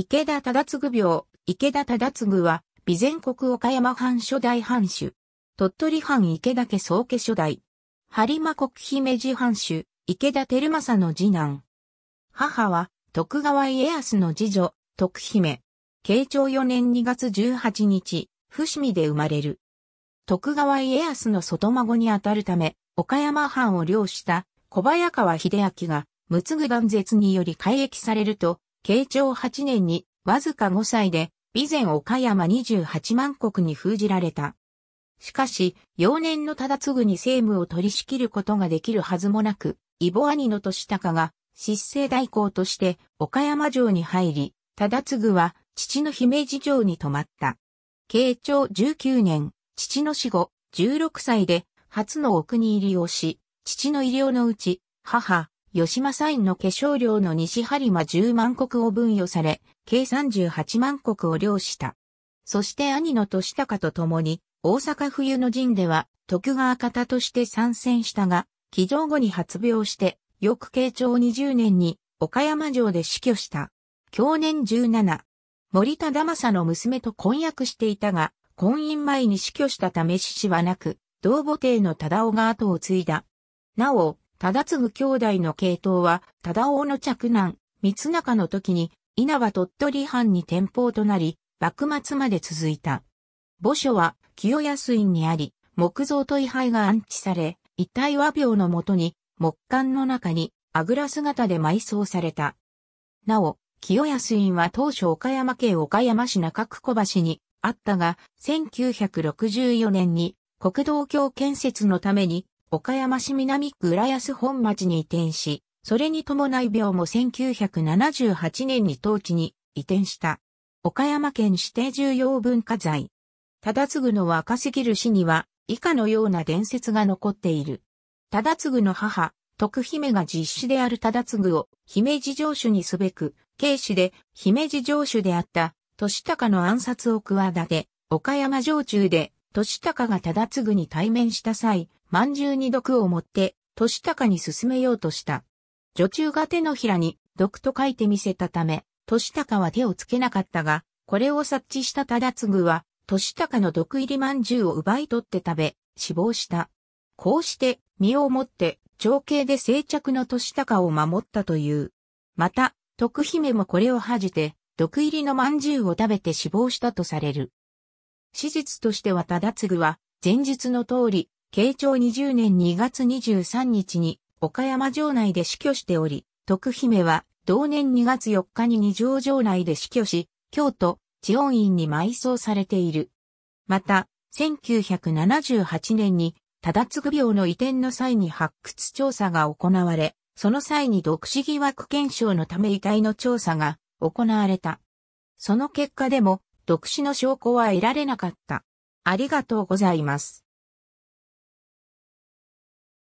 池田忠次病、池田忠次は、備前国岡山藩初代藩主。鳥取藩池田家宗家初代。播磨国姫路藩主、池田輝正の次男。母は、徳川家康の次女、徳姫。慶長4年2月18日、伏見で生まれる。徳川家康の外孫にあたるため、岡山藩を領した小早川秀明が、つぐ断絶により改易されると、慶長8年に、わずか5歳で、備前岡山28万国に封じられた。しかし、幼年の忠次に政務を取り仕切ることができるはずもなく、イボ兄の年高が、失政代行として岡山城に入り、忠次は父の姫路城に泊まった。慶長19年、父の死後、16歳で初のお国入りをし、父の医療のうち、母、吉イ院の化粧量の西播磨10万石を分与され、計38万石を領した。そして兄の利高と共に、大阪冬の陣では、徳川方として参戦したが、起乗後に発病して、翌慶長20年に、岡山城で死去した。去年17、森田玉佐の娘と婚約していたが、婚姻前に死去したため死死はなく、同母帝の忠夫が後を継いだ。なお、忠次兄弟の系統は、忠王の嫡男、三中の時に、稲葉鳥取藩に転校となり、幕末まで続いた。墓所は、清安院にあり、木造と位牌が安置され、遺体和病のもとに、木管の中に、あぐら姿で埋葬された。なお、清安院は当初岡山県岡山市中久小橋にあったが、1964年に国道橋建設のために岡山市南区浦安本町に移転し、それに伴い病も1978年に当地に移転した。岡山県指定重要文化財。忠次の若すぎる死には、以下のような伝説が残っている。忠次の母、徳姫が実子である忠次を姫路城主にすべく、警視で姫路城主であった、年高の暗殺を企て、岡山城中で俊高が忠次に対面した際、万獣に毒を持って、俊高に進めようとした。女中が手のひらに毒と書いてみせたため、俊高は手をつけなかったが、これを察知した忠次は、俊高の毒入り饅頭を奪い取って食べ、死亡した。こうして、身をもって、長兄で静着の俊高を守ったという。また、徳姫もこれを恥じて、毒入りの饅頭を食べて死亡したとされる。史実としては忠次は、前述の通り、慶長20年2月23日に、岡山城内で死去しており、徳姫は、同年2月4日に二条城内で死去し、京都、地温院に埋葬されている。また、1978年に、忠次病の移転の際に発掘調査が行われ、その際に独死疑惑検証のため遺体の調査が行われた。その結果でも、独死の証拠は得られなかった。ありがとうございます。